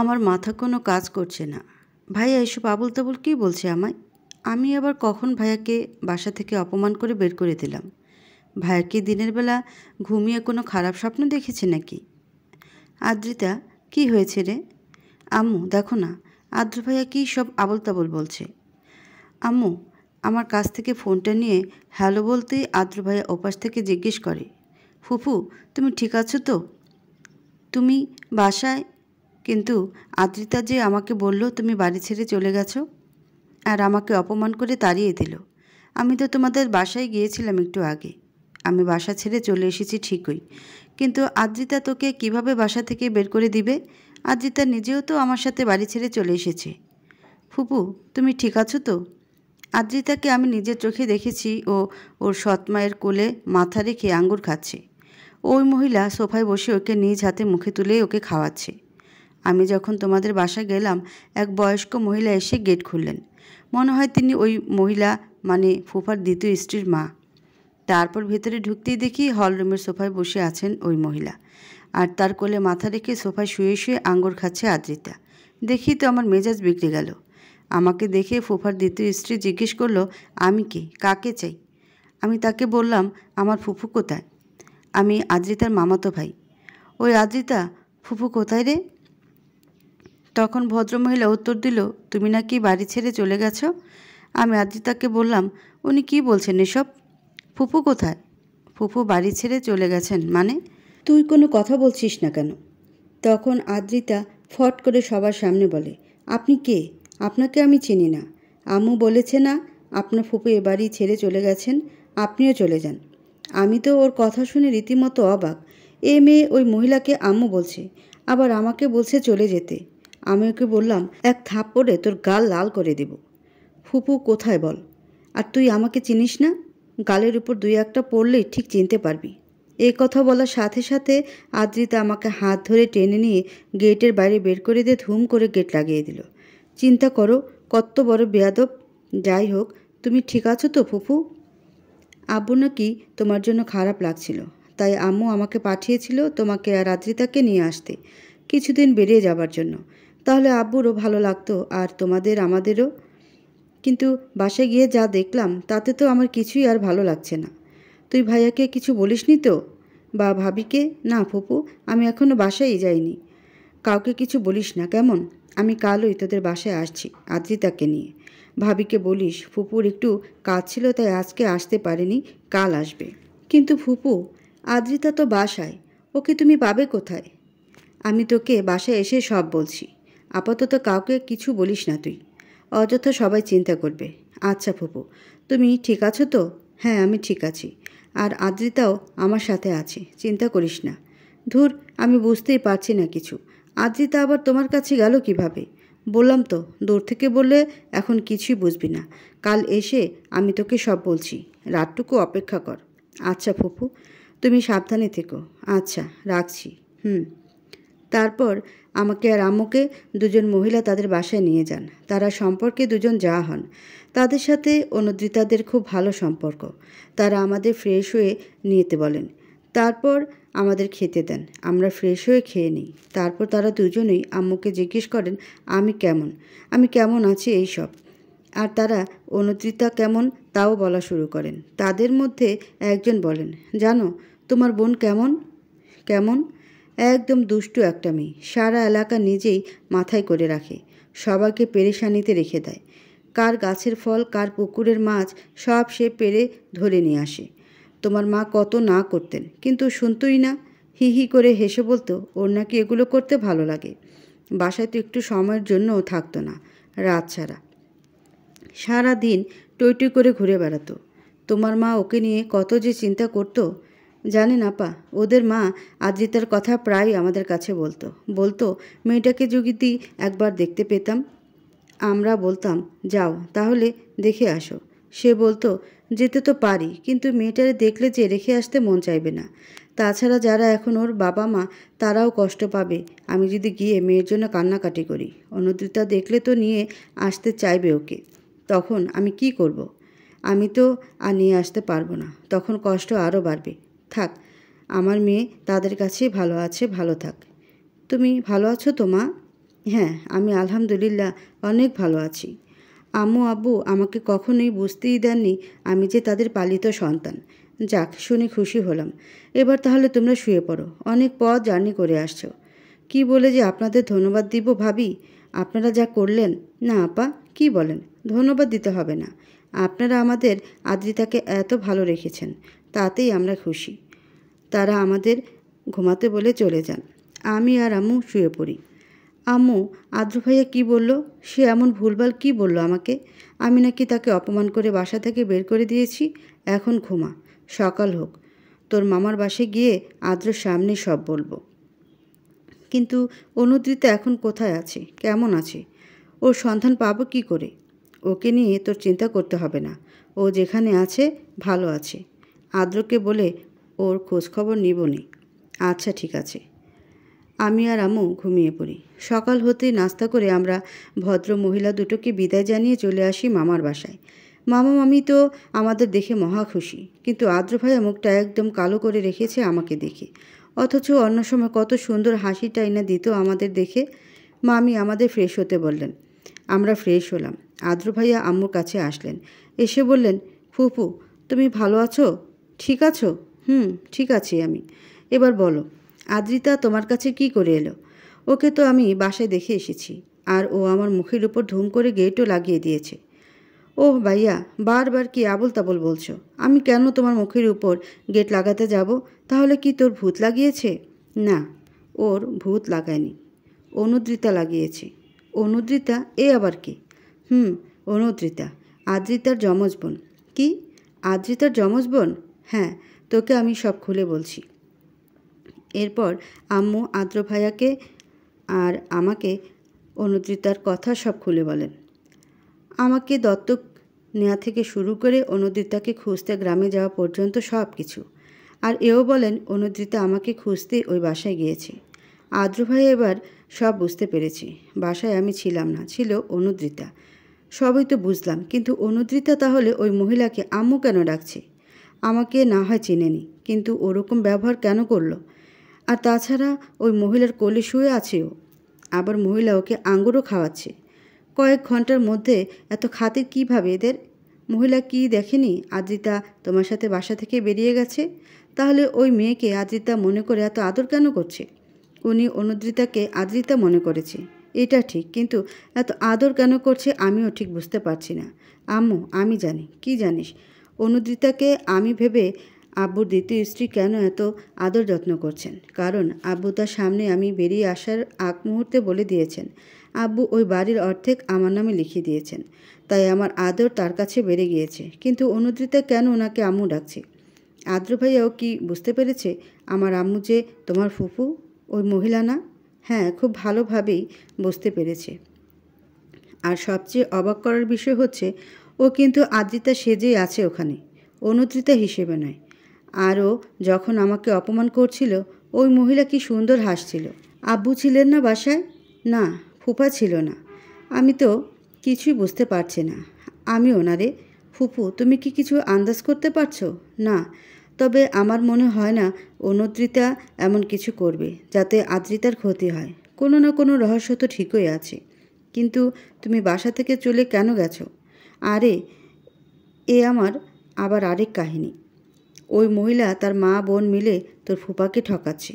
আমার মাথা কোনো কাজ করছে না ভাইয়া এসব আবুল তাবুল কী বলছে আমায় আমি আবার কখন ভাইয়াকে বাসা থেকে অপমান করে বের করে দিলাম ভাইয়া কি দিনের বেলা ঘুমিয়ে কোনো খারাপ স্বপ্ন দেখেছে নাকি আদ্রিতা কি হয়েছে রে আম্মু দেখো না আদ্র ভাইয়া কী সব আবল তাবল বলছে আম্মু আমার কাছ থেকে ফোনটা নিয়ে হ্যালো বলতেই আদ্র ভাইয়া ওপাশ থেকে জিজ্ঞেস করে ফুফু তুমি ঠিক আছো তো তুমি বাসায় কিন্তু আদ্রিতা যে আমাকে বলল তুমি বাড়ি ছেড়ে চলে গেছো আর আমাকে অপমান করে তাড়িয়ে দিল আমি তো তোমাদের বাসায় গিয়েছিলাম একটু আগে আমি বাসা ছেড়ে চলে এসেছি ঠিকই কিন্তু আদ্রিতা তোকে কিভাবে বাসা থেকে বের করে দিবে আদ্রিতা নিজেও তো আমার সাথে বাড়ি ছেড়ে চলে এসেছে ফুপু তুমি ঠিক আছো তো আদ্রিতাকে আমি নিজের চোখে দেখেছি ও ওর সৎমায়ের কোলে মাথা রেখে আঙ্গুর খাচ্ছে ওই মহিলা সোফায় বসে ওকে নিজ হাতে মুখে তুলে ওকে খাওয়াচ্ছে আমি যখন তোমাদের বাসা গেলাম এক বয়স্ক মহিলা এসে গেট খুললেন মনে হয় তিনি ওই মহিলা মানে ফুফার দ্বিতীয় স্ত্রীর মা তারপর ভেতরে ঢুকতেই দেখি হলরুমের সোফায় বসে আছেন ওই মহিলা আর তার কোলে মাথা রেখে সোফায় শুয়ে শুয়ে আঙ্গুর খাচ্ছে আদ্রিতা দেখি তো আমার মেজাজ বিগড়ে গেল আমাকে দেখে ফুফার দ্বিতীয় স্ত্রী জিজ্ঞেস করলো আমি কে কাকে চাই আমি তাকে বললাম আমার ফুফু কোথায় আমি আদ্রিতার মামাতো ভাই ওই আদ্রিতা ফুফু কোথায় রে তখন ভদ্রমহিলা উত্তর দিল তুমি নাকি বাড়ি ছেড়ে চলে গেছ আমি আদিতাকে বললাম উনি কি বলছেন এসব ফুপু কোথায় ফুপু বাড়ি ছেড়ে চলে গেছেন মানে তুই কোনো কথা বলছিস না কেন তখন আদ্রিতা ফট করে সবার সামনে বলে আপনি কে আপনাকে আমি চিনি না আম্মু বলেছে না আপনার ফুপু এ বাড়ি ছেড়ে চলে গেছেন আপনিও চলে যান আমি তো ওর কথা শুনে রীতিমতো অবাক এ মেয়ে ওই মহিলাকে আম্মু বলছে আবার আমাকে বলছে চলে যেতে আমি ওকে বললাম এক থাপ পড়ে তোর গাল লাল করে দেব ফুপু কোথায় বল আর তুই আমাকে চিনিস না গালের উপর দুই একটা পড়লেই ঠিক চিনতে পারবি এই কথা বলার সাথে সাথে আদ্রিতা আমাকে হাত ধরে টেনে নিয়ে গেটের বাইরে বের করে দিয়ে ধুম করে গেট লাগিয়ে দিল চিন্তা করো কত বড় বেয়াদব যাই হোক তুমি ঠিক আছো তো ফুফু আব্বু নাকি তোমার জন্য খারাপ লাগছিল তাই আম্মু আমাকে পাঠিয়েছিল তোমাকে আর আদ্রিতাকে নিয়ে আসতে কিছুদিন বেরিয়ে যাবার জন্য তাহলে আব্বুরও ভালো লাগতো আর তোমাদের আমাদেরও কিন্তু বাসায় গিয়ে যা দেখলাম তাতে তো আমার কিছুই আর ভালো লাগছে না তুই ভাইয়াকে কিছু বলিসনি তো বা ভাবিকে না ফুপু আমি এখনও বাসায় যাইনি কাউকে কিছু বলিস না কেমন আমি কালই তোদের বাসায় আসছি আদ্রিতাকে নিয়ে ভাবিকে বলিস ফুপুর একটু কাজ ছিল তাই আজকে আসতে পারেনি কাল আসবে কিন্তু ফুপু আদ্রিতা তো বাসায় ওকে তুমি পাবে কোথায় আমি তোকে বাসায় এসে সব বলছি আপাতত কাউকে কিছু বলিস না তুই অযথা সবাই চিন্তা করবে আচ্ছা ফুপু তুমি ঠিক আছো তো হ্যাঁ আমি ঠিক আছি আর আদ্রিতাও আমার সাথে আছে চিন্তা করিস না ধুর আমি বুঝতেই পারছি না কিছু আদ্রিতা আবার তোমার কাছে গেল কিভাবে বললাম তো দূর থেকে বললে এখন কিছুই বুঝবি না কাল এসে আমি তোকে সব বলছি রাতটুকু অপেক্ষা কর আচ্ছা ফুপু তুমি সাবধানে থেকো আচ্ছা রাখছি হুম তারপর আমাকে আর আম্মুকে দুজন মহিলা তাদের বাসায় নিয়ে যান তারা সম্পর্কে দুজন যা হন তাদের সাথে অনুদ্রিতাদের খুব ভালো সম্পর্ক তারা আমাদের ফ্রেশ হয়ে নিতে বলেন তারপর আমাদের খেতে দেন আমরা ফ্রেশ হয়ে খেয়ে নিই তারপর তারা দুজনেই আম্মুকে জিজ্ঞেস করেন আমি কেমন আমি কেমন আছি এই সব আর তারা অনুদ্রিতা কেমন তাও বলা শুরু করেন তাদের মধ্যে একজন বলেন জানো তোমার বোন কেমন কেমন একদম দুষ্টু একটা মেয়ে সারা এলাকা নিজেই মাথায় করে রাখে সবাইকে পেরেশানিতে রেখে দেয় কার গাছের ফল কার পুকুরের মাছ সব সে পেরে ধরে নিয়ে আসে তোমার মা কত না করতেন কিন্তু শুনতই না হি হি করে হেসে বলতো ওর নাকি এগুলো করতে ভালো লাগে বাসায় তো একটু সময়ের জন্যও থাকতো না রাত ছাড়া সারা দিন টই করে ঘুরে বেড়াতো তোমার মা ওকে নিয়ে কত যে চিন্তা করতো না পা ওদের মা আদ্রিতার কথা প্রায় আমাদের কাছে বলতো বলতো মেয়েটাকে যদি একবার দেখতে পেতাম আমরা বলতাম যাও তাহলে দেখে আসো সে বলতো যেতে তো পারি কিন্তু মেয়েটারে দেখলে যে রেখে আসতে মন চাইবে না তাছাড়া যারা এখন ওর বাবা মা তারাও কষ্ট পাবে আমি যদি গিয়ে মেয়ের জন্য কান্নাকাটি করি অনুদ্রিতা দেখলে তো নিয়ে আসতে চাইবে ওকে তখন আমি কি করব। আমি তো আর নিয়ে আসতে পারবো না তখন কষ্ট আরও বাড়বে থাক আমার মেয়ে তাদের কাছে ভালো আছে ভালো থাক তুমি ভালো আছো তো মা হ্যাঁ আমি আলহামদুলিল্লাহ অনেক ভালো আছি আম্মু আব্বু আমাকে কখনোই বুঝতেই দেননি আমি যে তাদের পালিত সন্তান যাক শুনে খুশি হলাম এবার তাহলে তোমরা শুয়ে পড়ো অনেক পথ জার্নি করে আসছো কি বলে যে আপনাদের ধন্যবাদ দিব ভাবি আপনারা যা করলেন না আপা কি বলেন ধন্যবাদ দিতে হবে না আপনারা আমাদের আদ্রিতাকে এত ভালো রেখেছেন তাতেই আমরা খুশি তারা আমাদের ঘুমাতে বলে চলে যান আমি আর আম্মু শুয়ে পড়ি আম্মু আদ্র ভাইয়া কী বলল সে এমন ভুলভাল কি বলল আমাকে আমি নাকি তাকে অপমান করে বাসা থেকে বের করে দিয়েছি এখন ঘুমা সকাল হোক তোর মামার বাসে গিয়ে আদ্রর সামনে সব বলবো কিন্তু অনুদ্রিতা এখন কোথায় আছে কেমন আছে ওর সন্ধান পাবো কি করে ওকে নিয়ে তোর চিন্তা করতে হবে না ও যেখানে আছে ভালো আছে আদ্রকে বলে ওর খোঁজখবর নি আচ্ছা ঠিক আছে আমি আর আমু ঘুমিয়ে পড়ি সকাল হতে নাস্তা করে আমরা ভদ্র মহিলা দুটোকে বিদায় জানিয়ে চলে আসি মামার বাসায় মামা মামি তো আমাদের দেখে মহা খুশি কিন্তু আদ্র ভাইয়া মুখটা একদম কালো করে রেখেছে আমাকে দেখে অথচ অন্য সময় কত সুন্দর হাসিটা এনে দিত আমাদের দেখে মামি আমাদের ফ্রেশ হতে বললেন আমরা ফ্রেশ হলাম আদ্র ভাইয়া আম্মুর কাছে আসলেন এসে বললেন ফুপু তুমি ভালো আছো ঠিক আছো হুম ঠিক আছি আমি এবার বলো আদ্রিতা তোমার কাছে কি করে এলো ওকে তো আমি বাসায় দেখে এসেছি আর ও আমার মুখের উপর ধুম করে গেটও লাগিয়ে দিয়েছে ও ভাইয়া বারবার কি আবল তাবল বলছো আমি কেন তোমার মুখের উপর গেট লাগাতে যাব তাহলে কি তোর ভূত লাগিয়েছে না ওর ভূত লাগায়নি অনুদ্রিতা লাগিয়েছে অনুদ্রিতা এ আবার কি হুম অনুদ্রিতা আদ্রিতার যমজ বোন কি আদ্রিতার যমজ বোন হ্যাঁ তোকে আমি সব খুলে বলছি এরপর আম্মু আদ্র ভাইয়াকে আর আমাকে অনুদ্রিতার কথা সব খুলে বলেন আমাকে দত্তক নেওয়া থেকে শুরু করে অনুদ্রিতাকে খুঁজতে গ্রামে যাওয়া পর্যন্ত সব কিছু আর এও বলেন অনুদ্রিতা আমাকে খুঁজতে ওই বাসায় গিয়েছে আদ্র ভাই এবার সব বুঝতে পেরেছি বাসায় আমি ছিলাম না ছিল অনুদ্রিতা সবই তো বুঝলাম কিন্তু অনুদ্রিতা তাহলে ওই মহিলাকে আম্মু কেন ডাকছে আমাকে না হয় নি কিন্তু ওরকম ব্যবহার কেন করলো আর তাছাড়া ওই মহিলার কোলে শুয়ে আছেও আবার মহিলা ওকে আঙ্গুরও খাওয়াচ্ছে কয়েক ঘন্টার মধ্যে এত খাতির কীভাবে এদের মহিলা কি দেখেনি আদ্রিতা তোমার সাথে বাসা থেকে বেরিয়ে গেছে তাহলে ওই মেয়েকে আদ্রিতা মনে করে এত আদর কেন করছে উনি অনুদ্রিতাকে আদ্রিতা মনে করেছে এটা ঠিক কিন্তু এত আদর কেন করছে আমিও ঠিক বুঝতে পারছি না আম্মু আমি জানি কি জানিস অনুদ্রিতাকে আমি ভেবে আব্বুর দ্বিতীয় স্ত্রী কেন এত আদর যত্ন করছেন কারণ আব্বু তার সামনে আমি বেরিয়ে আসার আগ মুহূর্তে বলে দিয়েছেন আব্বু ওই বাড়ির অর্ধেক আমার নামে লিখিয়ে দিয়েছেন তাই আমার আদর তার কাছে বেড়ে গিয়েছে কিন্তু অনুদ্রিতা কেন ওনাকে আম্মু ডাকছে আদ্র ভাইয়াও কি বুঝতে পেরেছে আমার আম্মু যে তোমার ফুফু ওই মহিলা না হ্যাঁ খুব ভালোভাবেই বুঝতে পেরেছে আর সবচেয়ে অবাক করার বিষয় হচ্ছে ও কিন্তু আদ্রিতা সেজেই আছে ওখানে অনুদ্রিতা হিসেবে নয় আরও যখন আমাকে অপমান করছিল ওই মহিলা কি সুন্দর হাসছিল আব্বু ছিলেন না বাসায় না ফুপা ছিল না আমি তো কিছুই বুঝতে পারছি না আমি ওনারে ফুপু তুমি কি কিছু আন্দাজ করতে পারছো না তবে আমার মনে হয় না অনুদ্রিতা এমন কিছু করবে যাতে আদ্রিতার ক্ষতি হয় কোনো না কোনো রহস্য তো ঠিকই আছে কিন্তু তুমি বাসা থেকে চলে কেন গেছো আরে এ আমার আবার আরেক কাহিনী ওই মহিলা তার মা বোন মিলে তোর ফুপাকে ঠকাচ্ছে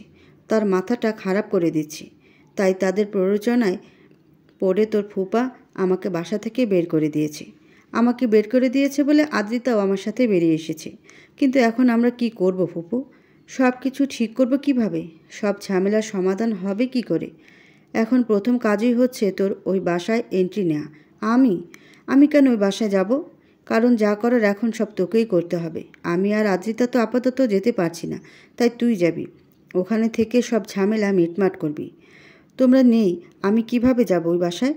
তার মাথাটা খারাপ করে দিচ্ছে তাই তাদের প্ররোচনায় পড়ে তোর ফুপা আমাকে বাসা থেকে বের করে দিয়েছে আমাকে বের করে দিয়েছে বলে আদ্রিতাও আমার সাথে বেরিয়ে এসেছে কিন্তু এখন আমরা কি করব ফুপু সব কিছু ঠিক করব কিভাবে সব ঝামেলার সমাধান হবে কি করে এখন প্রথম কাজই হচ্ছে তোর ওই বাসায় এন্ট্রি নেওয়া আমি আমি কেন ওই বাসায় যাব কারণ যা করার এখন সব তোকেই করতে হবে আমি আর আদ্রিতা তো আপাতত যেতে পারছি না তাই তুই যাবি ওখানে থেকে সব ঝামেলা মিটমাট করবি তোমরা নেই আমি কিভাবে যাব ওই বাসায়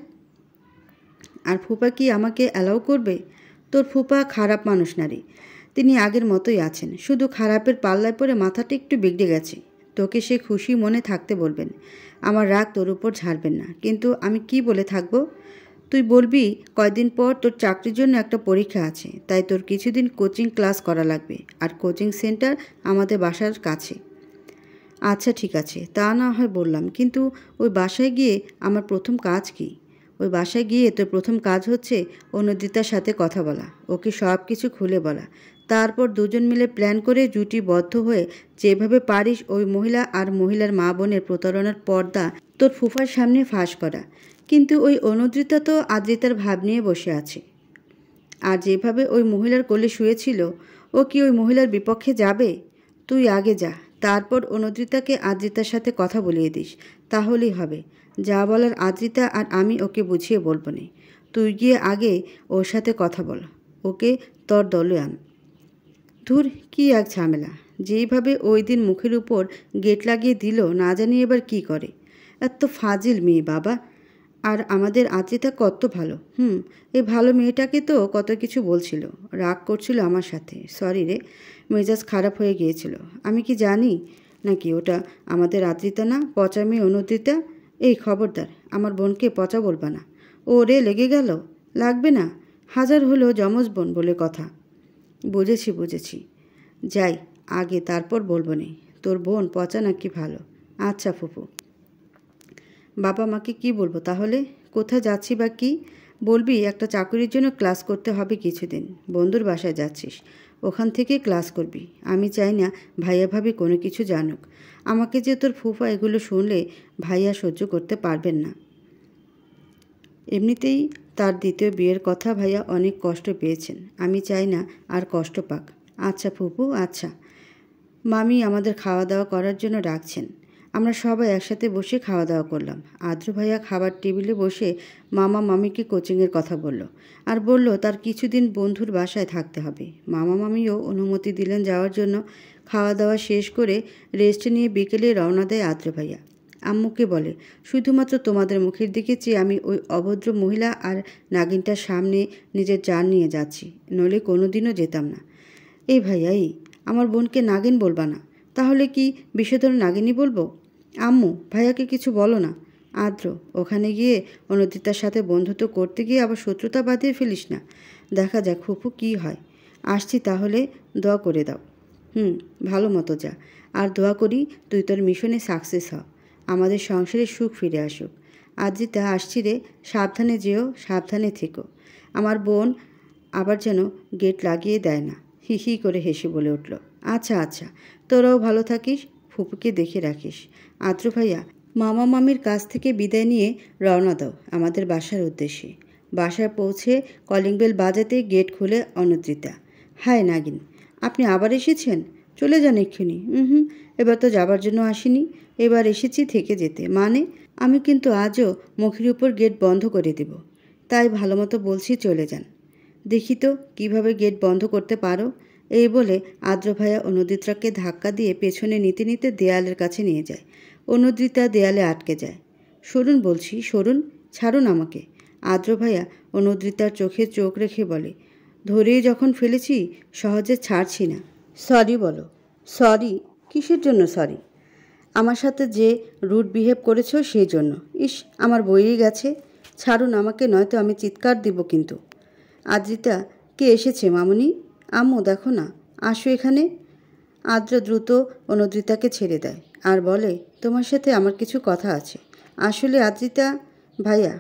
আর ফুপা কি আমাকে অ্যালাউ করবে তোর ফুপা খারাপ মানুষ না রে তিনি আগের মতোই আছেন শুধু খারাপের পাল্লায় পরে মাথাটা একটু বিগড়ে গেছে তোকে সে খুশি মনে থাকতে বলবেন আমার রাগ তোর উপর ঝাড়বেন না কিন্তু আমি কি বলে থাকবো তুই বলবি কয়দিন পর তোর চাকরির জন্য একটা পরীক্ষা আছে তাই তোর কিছুদিন কোচিং ক্লাস করা লাগবে আর কোচিং সেন্টার আমাদের বাসার কাছে আচ্ছা ঠিক আছে তা না হয় বললাম কিন্তু ওই বাসায় গিয়ে আমার প্রথম কাজ কি ওই বাসায় গিয়ে তোর প্রথম কাজ হচ্ছে অনুদিতার সাথে কথা বলা ওকে সব কিছু খুলে বলা তারপর দুজন মিলে প্ল্যান করে জুটিবদ্ধ হয়ে যেভাবে পারিস ওই মহিলা আর মহিলার মা বোনের প্রতারণার পর্দা তোর ফুফার সামনে ফাঁস করা কিন্তু ওই অনুদ্রিতা তো আদ্রিতার ভাব নিয়ে বসে আছে আর যেভাবে ওই মহিলার কোলে শুয়েছিল ও কি ওই মহিলার বিপক্ষে যাবে তুই আগে যা তারপর অনুদ্রিতাকে আদ্রিতার সাথে কথা বলিয়ে দিস তাহলেই হবে যা বলার আদ্রিতা আর আমি ওকে বুঝিয়ে বলবো না তুই গিয়ে আগে ওর সাথে কথা বল ওকে তোর দলে আন ধুর কি এক ঝামেলা যেইভাবে ওই দিন মুখের উপর গেট লাগিয়ে দিল না জানি এবার কি করে এত ফাজিল মেয়ে বাবা আর আমাদের আদ্রিতা কত ভালো হুম এই ভালো মেয়েটাকে তো কত কিছু বলছিল রাগ করছিল আমার সাথে সরি রে মেজাজ খারাপ হয়ে গিয়েছিল আমি কি জানি নাকি ওটা আমাদের আদ্রিতা না পচা মেয়ে অনুদ্রিতা এই খবরদার আমার বোনকে পচা বলবা না ও রে লেগে গেল লাগবে না হাজার হলো যমজ বোন বলে কথা বুঝেছি বুঝেছি যাই আগে তারপর বলবো নে তোর বোন পচা নাকি ভালো আচ্ছা ফুপু বাবা মাকে কি বলবো তাহলে কোথায় যাচ্ছি বা কি বলবি একটা চাকরির জন্য ক্লাস করতে হবে কিছুদিন বন্ধুর বাসায় যাচ্ছিস ওখান থেকে ক্লাস করবি আমি চাই না ভাইয়া ভাবি কোনো কিছু জানুক আমাকে যে তোর ফুফা এগুলো শুনলে ভাইয়া সহ্য করতে পারবেন না এমনিতেই তার দ্বিতীয় বিয়ের কথা ভাইয়া অনেক কষ্ট পেয়েছেন আমি চাই না আর কষ্ট পাক আচ্ছা ফুপু আচ্ছা মামি আমাদের খাওয়া দাওয়া করার জন্য ডাকছেন আমরা সবাই একসাথে বসে খাওয়া দাওয়া করলাম আদ্র ভাইয়া খাবার টেবিলে বসে মামা মামিকে কোচিংয়ের কথা বলল আর বলল তার কিছুদিন বন্ধুর বাসায় থাকতে হবে মামা মামিও অনুমতি দিলেন যাওয়ার জন্য খাওয়া দাওয়া শেষ করে রেস্ট নিয়ে বিকেলে রওনা দেয় আদ্র ভাইয়া আম্মুকে বলে শুধুমাত্র তোমাদের মুখের দিকে চেয়ে আমি ওই অভদ্র মহিলা আর নাগিনটার সামনে নিজের যান নিয়ে যাচ্ছি নইলে কোনোদিনও যেতাম না এই ভাইয়াই আমার বোনকে নাগিন বলবা না তাহলে কি বিষধর নাগিনী বলবো আম্মু ভাইয়াকে কিছু বলো না আদ্র ওখানে গিয়ে অনদিতার সাথে বন্ধুত্ব করতে গিয়ে আবার শত্রুতা বাঁধিয়ে ফেলিস না দেখা যাক ফুফু কি হয় আসছি তাহলে দোয়া করে দাও হুম ভালো মতো যা আর দোয়া করি তুই তোর মিশনে সাকসেস হ আমাদের সংসারে সুখ ফিরে আসুক আজিতা আসছি রে সাবধানে যেও সাবধানে থেকো আমার বোন আবার যেন গেট লাগিয়ে দেয় না হি হি করে হেসে বলে উঠল আচ্ছা আচ্ছা তোরাও ভালো থাকিস ফুপুকে দেখে রাখিস আদ্র ভাইয়া মামা মামির কাছ থেকে বিদায় নিয়ে রওনা দাও আমাদের বাসার উদ্দেশ্যে বাসায় পৌঁছে কলিং বেল বাজাতে গেট খুলে অনদ্রিতা হায় নাগিন আপনি আবার এসেছেন চলে যান এক্ষুনি হুম এবার তো যাবার জন্য আসিনি এবার এসেছি থেকে যেতে মানে আমি কিন্তু আজও মুখের উপর গেট বন্ধ করে দেব তাই ভালো মতো বলছি চলে যান দেখি তো কীভাবে গেট বন্ধ করতে পারো এই বলে আদ্র ভাইয়া অনুদিত্রাকে ধাক্কা দিয়ে পেছনে নিতে নিতে দেয়ালের কাছে নিয়ে যায় অনুদ্রিতা দেয়ালে আটকে যায় সরুন বলছি সরুন ছাড়ুন আমাকে আদ্র ভাইয়া অনুদ্রিতার চোখে চোখ রেখে বলে ধরে যখন ফেলেছি সহজে ছাড়ছি না সরি বলো সরি কিসের জন্য সরি আমার সাথে যে রুট বিহেভ করেছ সেই জন্য ইস আমার বইয়ে গেছে ছাড়ুন আমাকে নয়তো আমি চিৎকার দিব কিন্তু আদ্রিতা কে এসেছে মামুনি আম্মু দেখো না আসো এখানে আদ্র দ্রুত অনুদ্রিতাকে ছেড়ে দেয় আর বলে তোমার সাথে আমার কিছু কথা আছে আসলে আদ্রিতা ভাইয়া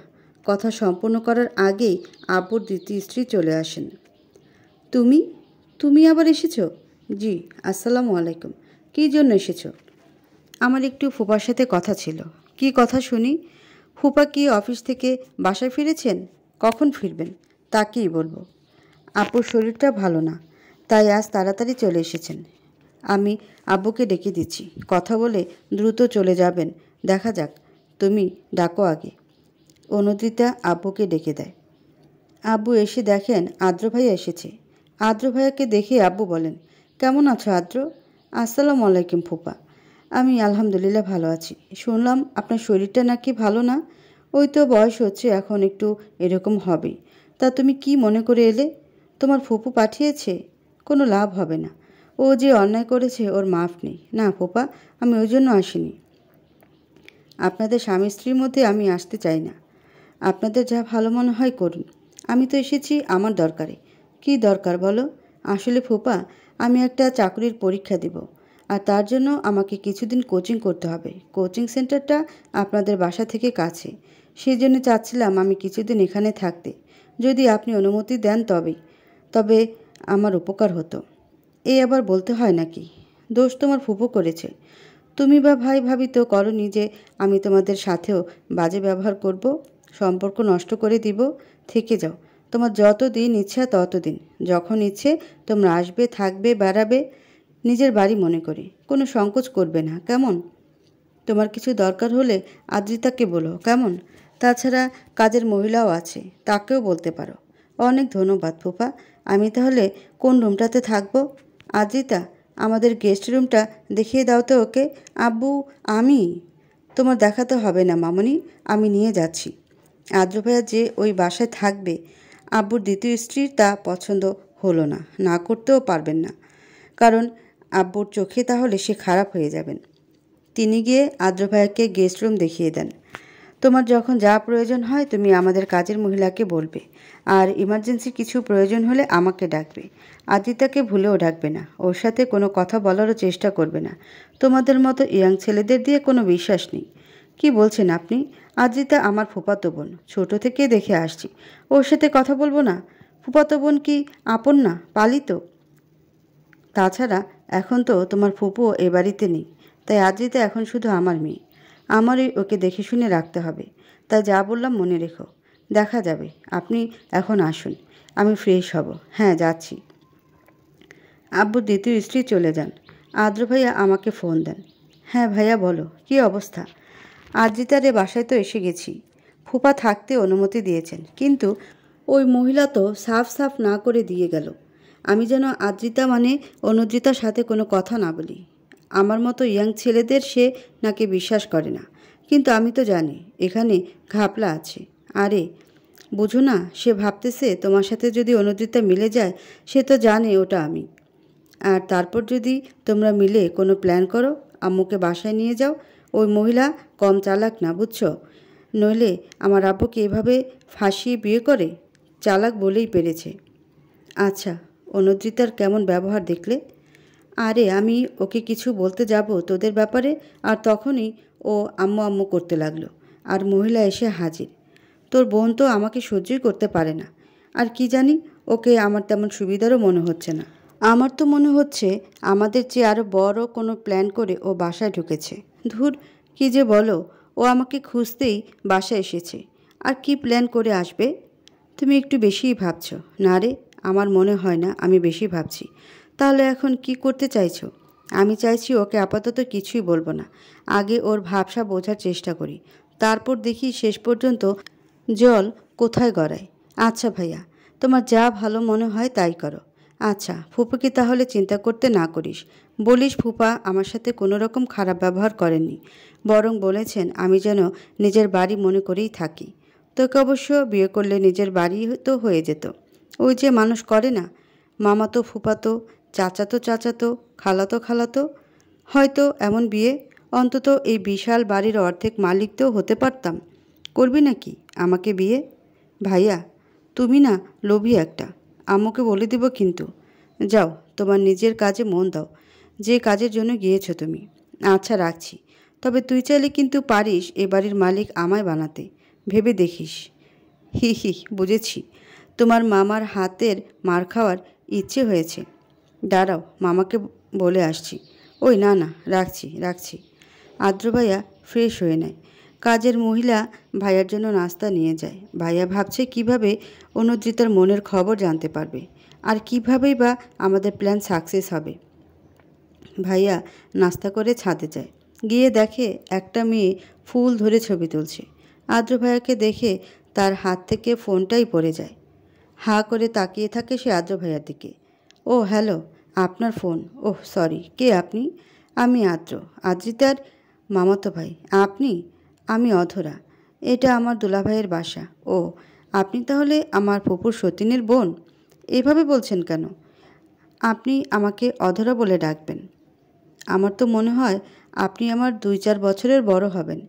কথা সম্পূর্ণ করার আগেই আব্বুর দ্বিতীয় স্ত্রী চলে আসেন তুমি তুমি আবার এসেছো জি আসসালামু আলাইকুম কী জন্য এসেছো আমার একটু ফুপার সাথে কথা ছিল কি কথা শুনি ফুপা কি অফিস থেকে বাসায় ফিরেছেন কখন ফিরবেন তাকেই বলবো আপুর শরীরটা ভালো না তাই আজ তাড়াতাড়ি চলে এসেছেন আমি আব্বুকে ডেকে দিচ্ছি কথা বলে দ্রুত চলে যাবেন দেখা যাক তুমি ডাকো আগে অনুদিতা আব্বুকে ডেকে দেয় আব্বু এসে দেখেন আদ্র ভাই এসেছে আদ্র ভাইয়াকে দেখে আব্বু বলেন কেমন আছো আদ্র আসসালামু আলাইকুম ফুপা আমি আলহামদুলিল্লাহ ভালো আছি শুনলাম আপনার শরীরটা নাকি ভালো না ওই তো বয়স হচ্ছে এখন একটু এরকম হবেই তা তুমি কি মনে করে এলে তোমার ফুপু পাঠিয়েছে কোনো লাভ হবে না ও যে অন্যায় করেছে ওর মাফ নেই না ফোপা আমি ওই জন্য আসিনি আপনাদের স্বামী স্ত্রীর মধ্যে আমি আসতে চাই না আপনাদের যা ভালো মনে হয় করুন আমি তো এসেছি আমার দরকারে কি দরকার বলো আসলে ফোপা আমি একটা চাকরির পরীক্ষা দিব আর তার জন্য আমাকে কিছুদিন কোচিং করতে হবে কোচিং সেন্টারটা আপনাদের বাসা থেকে কাছে সেই জন্য চাচ্ছিলাম আমি কিছুদিন এখানে থাকতে যদি আপনি অনুমতি দেন তবেই তবে আমার উপকার হতো এ আবার বলতে হয় নাকি দোষ তোমার ফুপো করেছে তুমি বা ভাই ভাবি তো করনি যে আমি তোমাদের সাথেও বাজে ব্যবহার করব সম্পর্ক নষ্ট করে দিব থেকে যাও তোমার যত দিন ইচ্ছা তত দিন যখন ইচ্ছে তোমরা আসবে থাকবে বেড়াবে নিজের বাড়ি মনে করে কোনো সংকোচ করবে না কেমন তোমার কিছু দরকার হলে আদ্রিতাকে বলো কেমন তাছাড়া কাজের মহিলাও আছে তাকেও বলতে পারো অনেক ধন্যবাদ ফুপা আমি তাহলে কোন রুমটাতে থাকবো আদ্রিতা আমাদের গেস্ট রুমটা দেখিয়ে দাও তো ওকে আব্বু আমি তোমার দেখাতে হবে না মামনি আমি নিয়ে যাচ্ছি আদ্র ভাইয়া যে ওই বাসায় থাকবে আব্বুর দ্বিতীয় স্ত্রীর তা পছন্দ হলো না না করতেও পারবেন না কারণ আব্বুর চোখে তাহলে সে খারাপ হয়ে যাবেন তিনি গিয়ে আদ্র ভাইয়াকে গেস্ট রুম দেখিয়ে দেন তোমার যখন যা প্রয়োজন হয় তুমি আমাদের কাজের মহিলাকে বলবে আর ইমার্জেন্সি কিছু প্রয়োজন হলে আমাকে ডাকবে আদিতাকে ভুলেও ডাকবে না ওর সাথে কোনো কথা বলারও চেষ্টা করবে না তোমাদের মতো ইয়াং ছেলেদের দিয়ে কোনো বিশ্বাস নেই কি বলছেন আপনি আজিতা আমার ফুপাতো বোন ছোটো থেকে দেখে আসছি ওর সাথে কথা বলবো না ফুপাতো বোন কি আপন না পালিত তাছাড়া এখন তো তোমার ফুপু এ বাড়িতে নেই তাই আজিতা এখন শুধু আমার মেয়ে আমারই ওকে দেখে শুনে রাখতে হবে তাই যা বললাম মনে রেখো দেখা যাবে আপনি এখন আসুন আমি ফ্রেশ হব হ্যাঁ যাচ্ছি আব্বুর দ্বিতীয় স্ত্রী চলে যান আদ্র ভাইয়া আমাকে ফোন দেন হ্যাঁ ভাইয়া বলো কি অবস্থা আজিতারে বাসায় তো এসে গেছি ফুপা থাকতে অনুমতি দিয়েছেন কিন্তু ওই মহিলা তো সাফ সাফ না করে দিয়ে গেল আমি যেন আদ্রিতা মানে অনুদ্রিতার সাথে কোনো কথা না বলি আমার মতো ইয়াং ছেলেদের সে নাকি বিশ্বাস করে না কিন্তু আমি তো জানি এখানে ঘাপলা আছে আরে বুঝো না সে ভাবতেছে তোমার সাথে যদি অনুদ্রিতা মিলে যায় সে তো জানে ওটা আমি আর তারপর যদি তোমরা মিলে কোনো প্ল্যান করো আম্মুকে বাসায় নিয়ে যাও ওই মহিলা কম চালাক না বুঝছো নইলে আমার আব্বুকে এভাবে ফাঁসিয়ে বিয়ে করে চালাক বলেই পেরেছে আচ্ছা অনুদ্রিতার কেমন ব্যবহার দেখলে আরে আমি ওকে কিছু বলতে যাব তোদের ব্যাপারে আর তখনই ও আম্মু আম্মু করতে লাগলো আর মহিলা এসে হাজির তোর বোন তো আমাকে সহ্যই করতে পারে না আর কি জানি ওকে আমার তেমন সুবিধারও মনে হচ্ছে না আমার তো মনে হচ্ছে আমাদের চেয়ে আরও বড় কোনো প্ল্যান করে ও বাসায় ঢুকেছে ধুর কি যে বলো ও আমাকে খুঁজতেই বাসায় এসেছে আর কি প্ল্যান করে আসবে তুমি একটু বেশিই ভাবছ না রে আমার মনে হয় না আমি বেশি ভাবছি তাহলে এখন কি করতে চাইছো আমি চাইছি ওকে আপাতত কিছুই বলবো না আগে ওর ভাবসা বোঝার চেষ্টা করি তারপর দেখি শেষ পর্যন্ত জল কোথায় গড়ায় আচ্ছা ভাইয়া তোমার যা ভালো মনে হয় তাই করো আচ্ছা ফুপুকে তাহলে চিন্তা করতে না করিস বলিস ফুপা আমার সাথে কোনো রকম খারাপ ব্যবহার করেননি বরং বলেছেন আমি যেন নিজের বাড়ি মনে করেই থাকি তোকে অবশ্য বিয়ে করলে নিজের বাড়ি তো হয়ে যেত ওই যে মানুষ করে না মামা তো ফুপা তো চাচাতো চাচাতো খালাতো খালাতো হয়তো এমন বিয়ে অন্তত এই বিশাল বাড়ির অর্ধেক মালিক তো হতে পারতাম করবি নাকি আমাকে বিয়ে ভাইয়া তুমি না লোভী একটা আম্মুকে বলে দিব কিন্তু যাও তোমার নিজের কাজে মন দাও যে কাজের জন্য গিয়েছো তুমি আচ্ছা রাখছি তবে তুই চাইলে কিন্তু পারিস এ বাড়ির মালিক আমায় বানাতে ভেবে দেখিস হি হি বুঝেছি তোমার মামার হাতের মার খাওয়ার ইচ্ছে হয়েছে দাঁড়াও মামাকে বলে আসছি ওই না না রাখছি রাখছি আদ্র ভাইয়া ফ্রেশ হয়ে নেয় কাজের মহিলা ভাইয়ার জন্য নাস্তা নিয়ে যায় ভাইয়া ভাবছে কিভাবে অনুদ্রিতার মনের খবর জানতে পারবে আর কিভাবেই বা আমাদের প্ল্যান সাকসেস হবে ভাইয়া নাস্তা করে ছাদে যায় গিয়ে দেখে একটা মেয়ে ফুল ধরে ছবি তুলছে আদ্র ভাইয়াকে দেখে তার হাত থেকে ফোনটাই পড়ে যায় হা করে তাকিয়ে থাকে সে আদ্র ভাইয়ার দিকে ও হ্যালো আপনার ফোন ওহ সরি কে আপনি আমি আদ্র আদ্রিতার মামাতো ভাই আপনি আমি অধরা এটা আমার দুলাভাইয়ের বাসা ও আপনি তাহলে আমার ফুপুর সতীনের বোন এভাবে বলছেন কেন আপনি আমাকে অধরা বলে ডাকবেন আমার তো মনে হয় আপনি আমার দুই চার বছরের বড় হবেন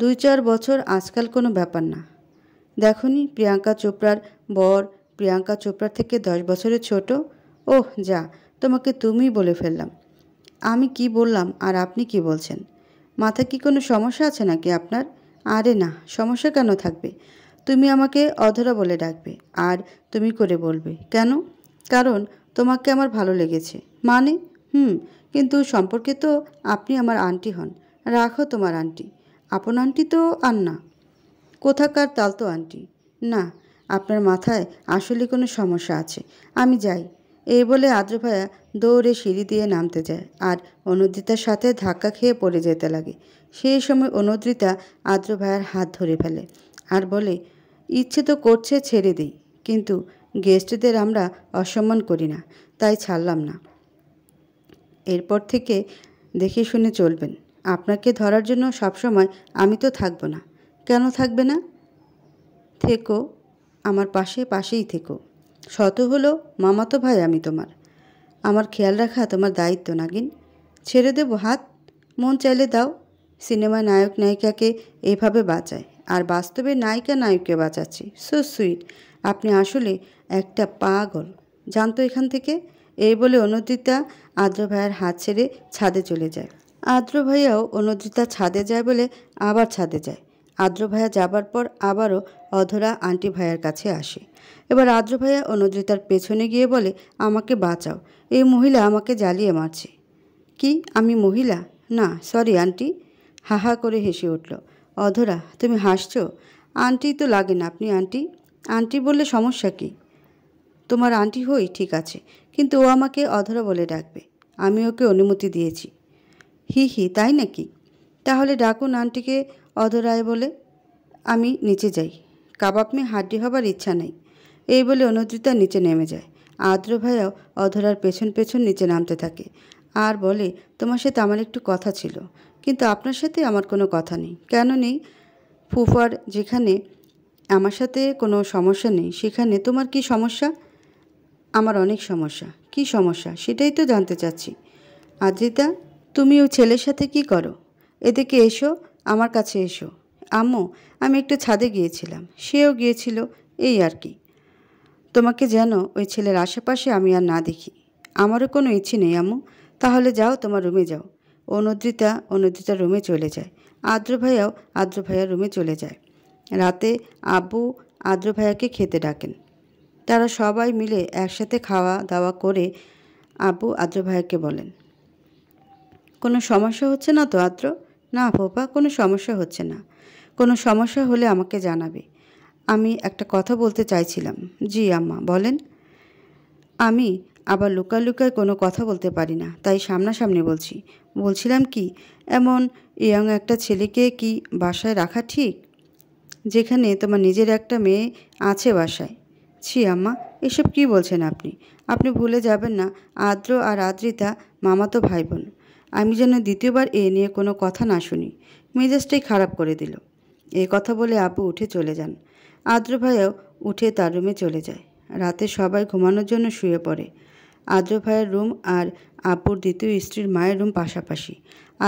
দুই চার বছর আজকাল কোনো ব্যাপার না দেখুনি প্রিয়াঙ্কা চোপড়ার বর প্রিয়াঙ্কা চোপড়ার থেকে দশ বছরের ছোট ওহ যা তোমাকে তুমি বলে ফেললাম আমি কি বললাম আর আপনি কি বলছেন মাথা কি কোনো সমস্যা আছে নাকি আপনার আরে না সমস্যা কেন থাকবে তুমি আমাকে অধরা বলে ডাকবে আর তুমি করে বলবে কেন কারণ তোমাকে আমার ভালো লেগেছে মানে হুম কিন্তু সম্পর্কে তো আপনি আমার আন্টি হন রাখো তোমার আন্টি আপন আন্টি তো আর না কোথাকার তালতো আন্টি না আপনার মাথায় আসলে কোনো সমস্যা আছে আমি যাই এই বলে আদ্র ভাইয়া দৌড়ে সিঁড়ি দিয়ে নামতে যায় আর অনুদ্রিতার সাথে ধাক্কা খেয়ে পড়ে যেতে লাগে সেই সময় অনুদ্রিতা আদ্র ভাইয়ার হাত ধরে ফেলে আর বলে ইচ্ছে তো করছে ছেড়ে দিই কিন্তু গেস্টদের আমরা অসম্মান করি না তাই ছাড়লাম না এরপর থেকে দেখে শুনে চলবেন আপনাকে ধরার জন্য সবসময় আমি তো থাকবো না কেন থাকবে না থেকো আমার পাশে পাশেই থেকো শত হলো মামাতো ভাই আমি তোমার আমার খেয়াল রাখা তোমার দায়িত্ব নাগিন ছেড়ে দেব হাত মন চাইলে দাও সিনেমায় নায়ক নায়িকাকে এভাবে বাঁচায় আর বাস্তবে নায়িকা নায়ককে বাঁচাচ্ছি সো সুইট আপনি আসলে একটা পাগল জানতো এখান থেকে এই বলে অনুদিতা আদ্র ভাইয়ের হাত ছেড়ে ছাদে চলে যায় আদ্র ভাইয়াও অনুদিতা ছাদে যায় বলে আবার ছাদে যায় আদ্র ভাইয়া যাবার পর আবারও অধরা আন্টি ভাইয়ার কাছে আসে এবার আদ্র ভাইয়া অনুদ্রিতার পেছনে গিয়ে বলে আমাকে বাঁচাও এই মহিলা আমাকে জ্বালিয়ে মারছে কি আমি মহিলা না সরি আন্টি হাহা করে হেসে উঠল অধরা তুমি হাসছো আন্টি তো লাগে না আপনি আন্টি আন্টি বললে সমস্যা কি তোমার আন্টি হই ঠিক আছে কিন্তু ও আমাকে অধরা বলে ডাকবে আমি ওকে অনুমতি দিয়েছি হি হি তাই নাকি তাহলে ডাকুন আন্টিকে অধরায় বলে আমি নিচে যাই কাবাব মেয়ে হাড্ডি হবার ইচ্ছা নেই এই বলে অনুদ্রিতা নিচে নেমে যায় আদ্র ভাইয়াও অধরার পেছন পেছন নিচে নামতে থাকে আর বলে তোমার সাথে আমার একটু কথা ছিল কিন্তু আপনার সাথে আমার কোনো কথা নেই কেন নেই ফুফার যেখানে আমার সাথে কোনো সমস্যা নেই সেখানে তোমার কি সমস্যা আমার অনেক সমস্যা কি সমস্যা সেটাই তো জানতে চাচ্ছি আদ্রিতা তুমি ও ছেলের সাথে কি করো এদিকে এসো আমার কাছে এসো আম্মু আমি একটু ছাদে গিয়েছিলাম সেও গিয়েছিল এই আর কি তোমাকে যেন ওই ছেলের আশেপাশে আমি আর না দেখি আমারও কোনো ইচ্ছে নেই আম্মু তাহলে যাও তোমার রুমে যাও অনদ্রিতা অনুদ্রিতার রুমে চলে যায় আদ্র ভাইয়াও আদ্র ভাইয়ার রুমে চলে যায় রাতে আব্বু আদ্র ভাইয়াকে খেতে ডাকেন তারা সবাই মিলে একসাথে খাওয়া দাওয়া করে আব্বু আদ্র ভাইয়াকে বলেন কোনো সমস্যা হচ্ছে না তো আদ্র না পোপা কোনো সমস্যা হচ্ছে না কোনো সমস্যা হলে আমাকে জানাবে আমি একটা কথা বলতে চাইছিলাম জি আম্মা বলেন আমি আবার লুকা লুকায় কোনো কথা বলতে পারি না তাই সামনাসামনি বলছি বলছিলাম কি এমন ইয়ং একটা ছেলেকে কি বাসায় রাখা ঠিক যেখানে তোমার নিজের একটা মেয়ে আছে বাসায় ছি আম্মা এসব কি বলছেন আপনি আপনি ভুলে যাবেন না আদ্র আর আদ্রিতা মামাতো ভাই বোন আমি যেন দ্বিতীয়বার এ নিয়ে কোনো কথা না শুনি মেজাজটাই খারাপ করে দিল এ কথা বলে আপু উঠে চলে যান আদ্র ভাইও উঠে তার রুমে চলে যায় রাতে সবাই ঘুমানোর জন্য শুয়ে পড়ে আদ্র ভাইয়ের রুম আর আপুর দ্বিতীয় স্ত্রীর মায়ের রুম পাশাপাশি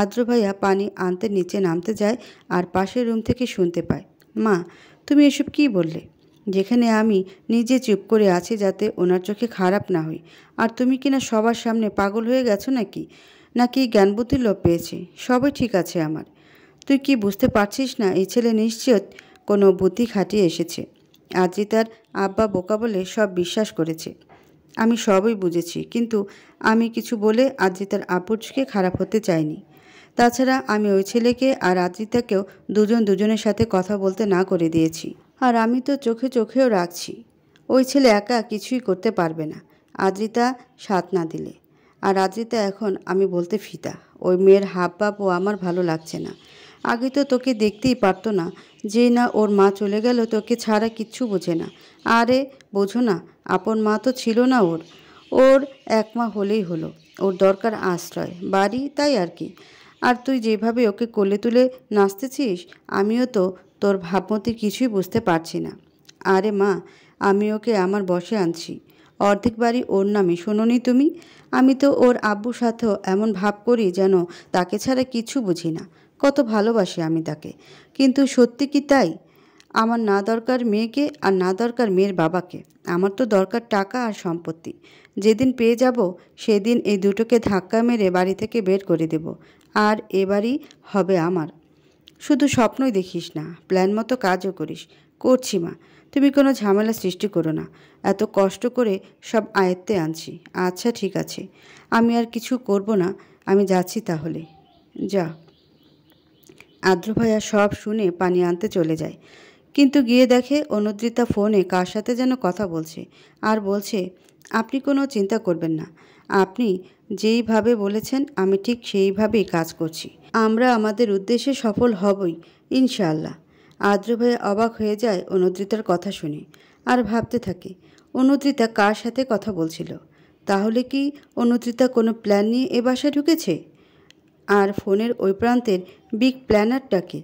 আদ্র ভাইয়া পানি আনতে নিচে নামতে যায় আর পাশের রুম থেকে শুনতে পায় মা তুমি এসব কি বললে যেখানে আমি নিজে চুপ করে আছি যাতে ওনার চোখে খারাপ না হই আর তুমি কিনা সবার সামনে পাগল হয়ে গেছো নাকি নাকি জ্ঞানবুদ্ধি লোপ পেয়েছে সবই ঠিক আছে আমার তুই কি বুঝতে পারছিস না এই ছেলে নিশ্চিত কোনো বুদ্ধি খাটিয়ে এসেছে আজই তার আব্বা বোকা বলে সব বিশ্বাস করেছে আমি সবই বুঝেছি কিন্তু আমি কিছু বলে আদ্রিতার আপুজকে খারাপ হতে চাইনি তাছাড়া আমি ওই ছেলেকে আর আদ্রিতাকেও দুজন দুজনের সাথে কথা বলতে না করে দিয়েছি আর আমি তো চোখে চোখেও রাখছি ওই ছেলে একা কিছুই করতে পারবে না আদ্রিতা সাথ না দিলে আর রাত্রিতে এখন আমি বলতে ফিতা ওই মেয়ের হাব ও আমার ভালো লাগছে না আগে তো তোকে দেখতেই পারতো না যে না ওর মা চলে গেল তোকে ছাড়া কিচ্ছু বোঝে না আরে বোঝো না আপন মা তো ছিল না ওর ওর এক মা হলেই হলো ওর দরকার আশ্রয় বাড়ি তাই আর কি আর তুই যেভাবে ওকে কোলে তুলে নাচতেছিস আমিও তো তোর ভাবমতির কিছুই বুঝতে পারছি না আরে মা আমি ওকে আমার বসে আনছি অর্ধেক বাড়ি ওর নামে শোনোনি তুমি আমি তো ওর আব্বুর সাথেও এমন ভাব করি যেন তাকে ছাড়া কিছু বুঝি না কত ভালোবাসি আমি তাকে কিন্তু সত্যি কি তাই আমার না দরকার মেয়েকে আর না দরকার মেয়ের বাবাকে আমার তো দরকার টাকা আর সম্পত্তি যেদিন পেয়ে যাব সেদিন এই দুটোকে ধাক্কা মেরে বাড়ি থেকে বের করে দেব আর এবারই হবে আমার শুধু স্বপ্নই দেখিস না প্ল্যান মতো কাজও করিস করছি মা তুমি কোনো ঝামেলা সৃষ্টি করো না এত কষ্ট করে সব আয়ত্তে আনছি আচ্ছা ঠিক আছে আমি আর কিছু করব না আমি যাচ্ছি তাহলে যা আদ্র ভাইয়া সব শুনে পানি আনতে চলে যায় কিন্তু গিয়ে দেখে অনুদ্রিতা ফোনে কার সাথে যেন কথা বলছে আর বলছে আপনি কোনো চিন্তা করবেন না আপনি যেইভাবে বলেছেন আমি ঠিক সেইভাবেই কাজ করছি আমরা আমাদের উদ্দেশ্যে সফল হবই ইনশাআল্লাহ আদ্র হয়ে অবাক হয়ে যায় অনুদ্রিতার কথা শুনে আর ভাবতে থাকে অনুদ্রিতা কার সাথে কথা বলছিল তাহলে কি অনুদ্রিতা কোনো প্ল্যান নিয়ে এ বাসায় ঢুকেছে আর ফোনের ওই প্রান্তের বিগ প্ল্যানারটাকে